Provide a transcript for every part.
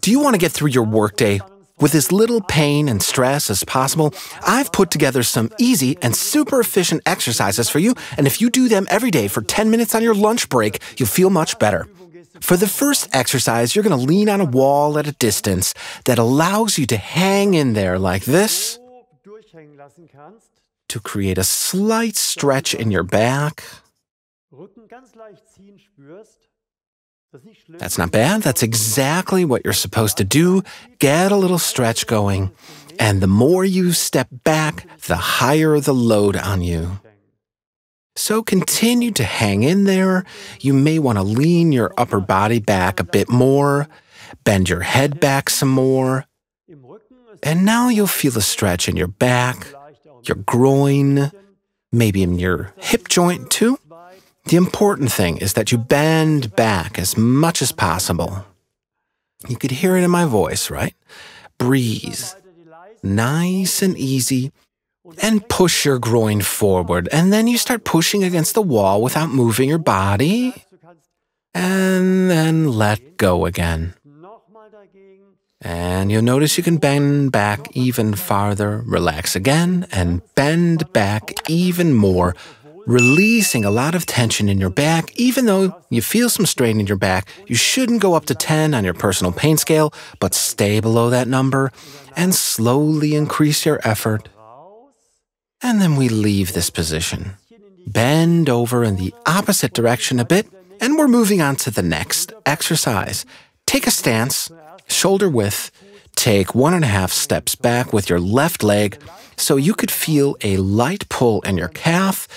Do you want to get through your workday with as little pain and stress as possible? I've put together some easy and super efficient exercises for you, and if you do them every day for 10 minutes on your lunch break, you'll feel much better. For the first exercise, you're going to lean on a wall at a distance that allows you to hang in there like this to create a slight stretch in your back. That's not bad. That's exactly what you're supposed to do. Get a little stretch going. And the more you step back, the higher the load on you. So continue to hang in there. You may want to lean your upper body back a bit more, bend your head back some more. And now you'll feel a stretch in your back, your groin, maybe in your hip joint too. The important thing is that you bend back as much as possible. You could hear it in my voice, right? Breathe. Nice and easy. And push your groin forward. And then you start pushing against the wall without moving your body. And then let go again. And you'll notice you can bend back even farther, relax again, and bend back even more releasing a lot of tension in your back. Even though you feel some strain in your back, you shouldn't go up to 10 on your personal pain scale, but stay below that number and slowly increase your effort. And then we leave this position. Bend over in the opposite direction a bit, and we're moving on to the next exercise. Take a stance, shoulder width, take one and a half steps back with your left leg so you could feel a light pull in your calf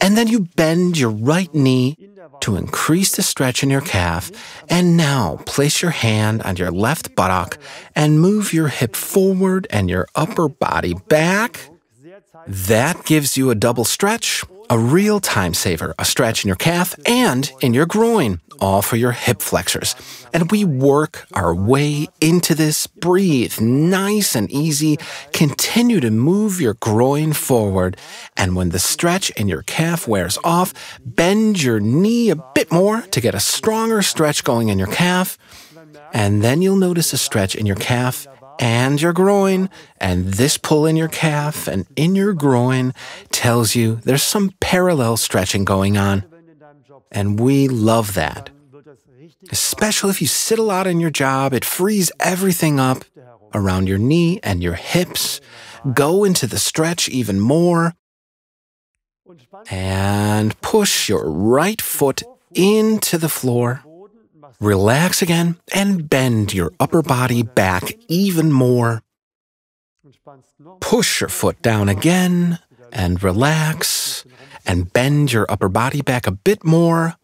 and then you bend your right knee to increase the stretch in your calf. And now place your hand on your left buttock and move your hip forward and your upper body back. That gives you a double stretch, a real time saver, a stretch in your calf and in your groin off of your hip flexors. And we work our way into this. Breathe nice and easy. Continue to move your groin forward. And when the stretch in your calf wears off, bend your knee a bit more to get a stronger stretch going in your calf. And then you'll notice a stretch in your calf and your groin, and this pull in your calf and in your groin tells you there's some parallel stretching going on. And we love that. Especially if you sit a lot in your job, it frees everything up around your knee and your hips. Go into the stretch even more. And push your right foot into the floor. Relax again and bend your upper body back even more. Push your foot down again and relax and bend your upper body back a bit more.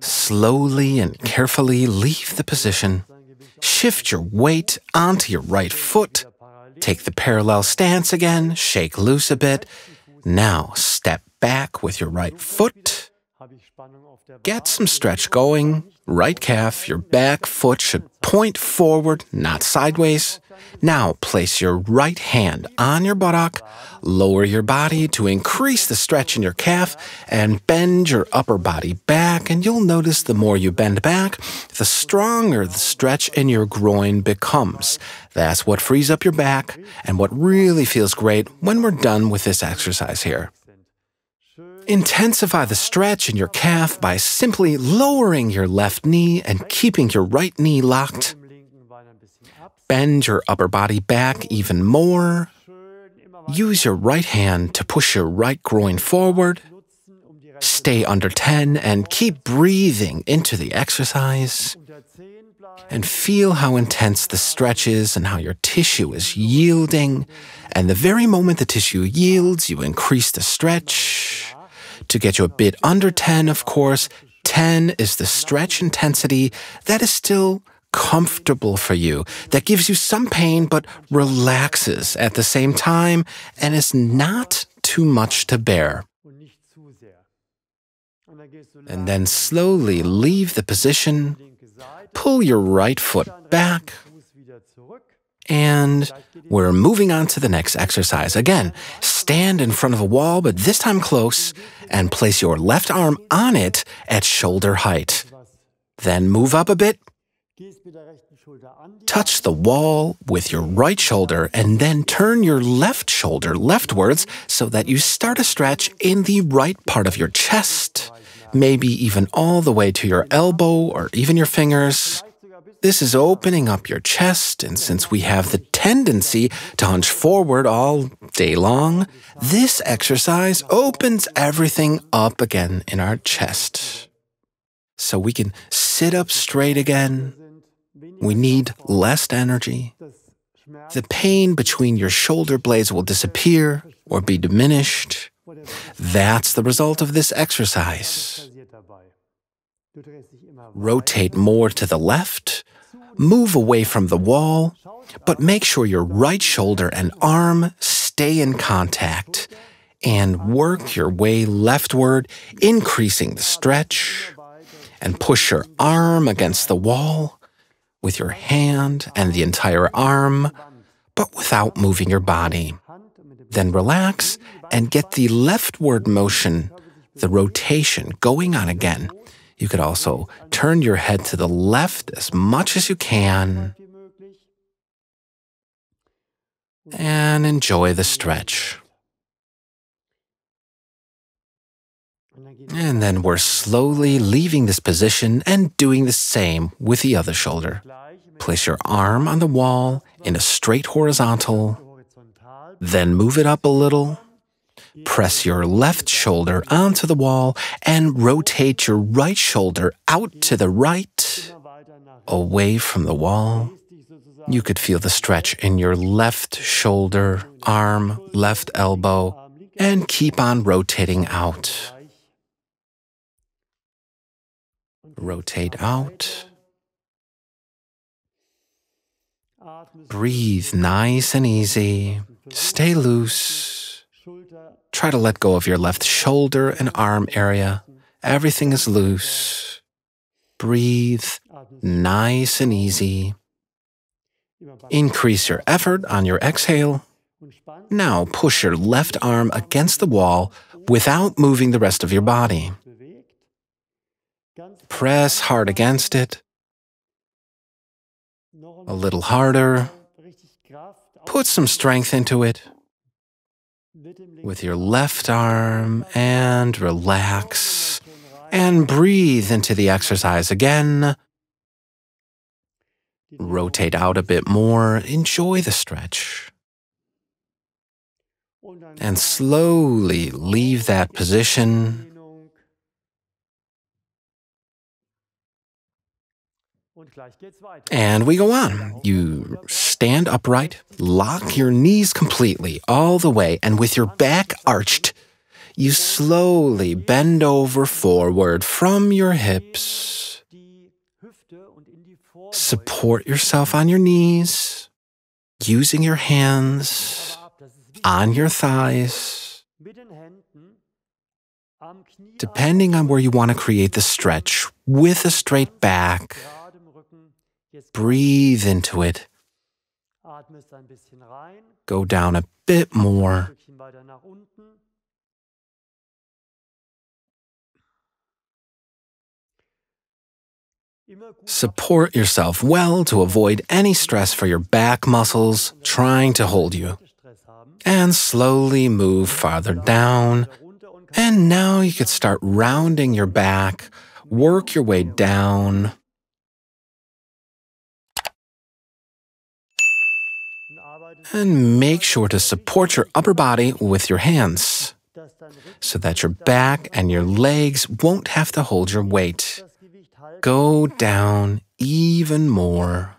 Slowly and carefully leave the position. Shift your weight onto your right foot. Take the parallel stance again, shake loose a bit. Now step back with your right foot. Get some stretch going. Right calf, your back foot should point forward, not sideways. Now place your right hand on your buttock, lower your body to increase the stretch in your calf, and bend your upper body back. And you'll notice the more you bend back, the stronger the stretch in your groin becomes. That's what frees up your back and what really feels great when we're done with this exercise here. Intensify the stretch in your calf by simply lowering your left knee and keeping your right knee locked. Bend your upper body back even more. Use your right hand to push your right groin forward. Stay under 10 and keep breathing into the exercise. And feel how intense the stretch is and how your tissue is yielding. And the very moment the tissue yields, you increase the stretch. To get you a bit under 10, of course, 10 is the stretch intensity that is still comfortable for you, that gives you some pain but relaxes at the same time and is not too much to bear. And then slowly leave the position, pull your right foot back, and we're moving on to the next exercise. Again, stand in front of a wall, but this time close, and place your left arm on it at shoulder height. Then move up a bit, touch the wall with your right shoulder, and then turn your left shoulder leftwards so that you start a stretch in the right part of your chest, maybe even all the way to your elbow or even your fingers. This is opening up your chest, and since we have the tendency to hunch forward all day long, this exercise opens everything up again in our chest. So we can sit up straight again. We need less energy. The pain between your shoulder blades will disappear or be diminished. That's the result of this exercise. Rotate more to the left, move away from the wall, but make sure your right shoulder and arm stay in contact and work your way leftward, increasing the stretch, and push your arm against the wall with your hand and the entire arm, but without moving your body. Then relax and get the leftward motion, the rotation, going on again you could also turn your head to the left as much as you can and enjoy the stretch. And then we're slowly leaving this position and doing the same with the other shoulder. Place your arm on the wall in a straight horizontal, then move it up a little press your left shoulder onto the wall and rotate your right shoulder out to the right, away from the wall. You could feel the stretch in your left shoulder, arm, left elbow, and keep on rotating out. Rotate out. Breathe nice and easy. Stay loose. Try to let go of your left shoulder and arm area. Everything is loose. Breathe nice and easy. Increase your effort on your exhale. Now push your left arm against the wall without moving the rest of your body. Press hard against it. A little harder. Put some strength into it with your left arm and relax and breathe into the exercise again. Rotate out a bit more. Enjoy the stretch. And slowly leave that position And we go on. You stand upright, lock your knees completely all the way, and with your back arched, you slowly bend over forward from your hips. Support yourself on your knees, using your hands on your thighs. Depending on where you want to create the stretch, with a straight back, Breathe into it. Go down a bit more. Support yourself well to avoid any stress for your back muscles trying to hold you. And slowly move farther down. And now you could start rounding your back, work your way down. And make sure to support your upper body with your hands so that your back and your legs won't have to hold your weight. Go down even more.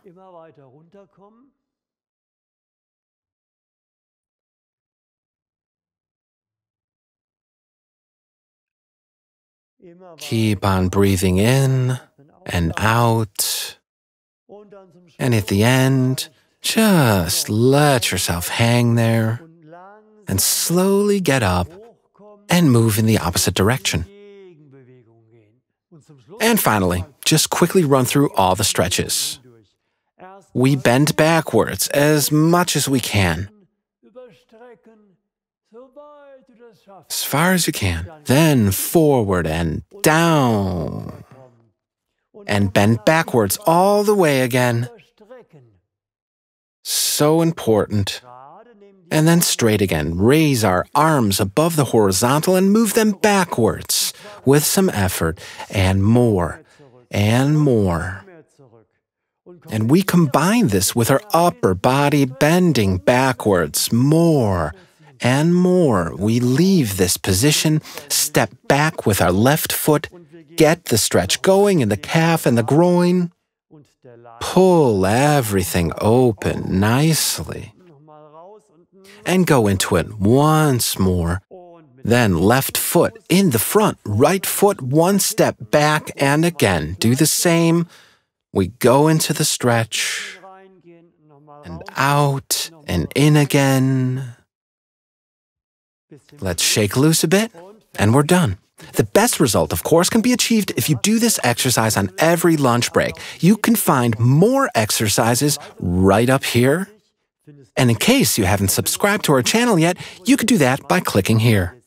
Keep on breathing in and out. And at the end, just let yourself hang there and slowly get up and move in the opposite direction. And finally, just quickly run through all the stretches. We bend backwards as much as we can, as far as you can, then forward and down, and bend backwards all the way again. So important. And then straight again. Raise our arms above the horizontal and move them backwards with some effort and more and more. And we combine this with our upper body bending backwards more and more. We leave this position, step back with our left foot, get the stretch going in the calf and the groin pull everything open nicely and go into it once more. Then left foot in the front, right foot one step back, and again do the same. We go into the stretch and out and in again. Let's shake loose a bit, and we're done. The best result, of course, can be achieved if you do this exercise on every lunch break. You can find more exercises right up here. And in case you haven't subscribed to our channel yet, you can do that by clicking here.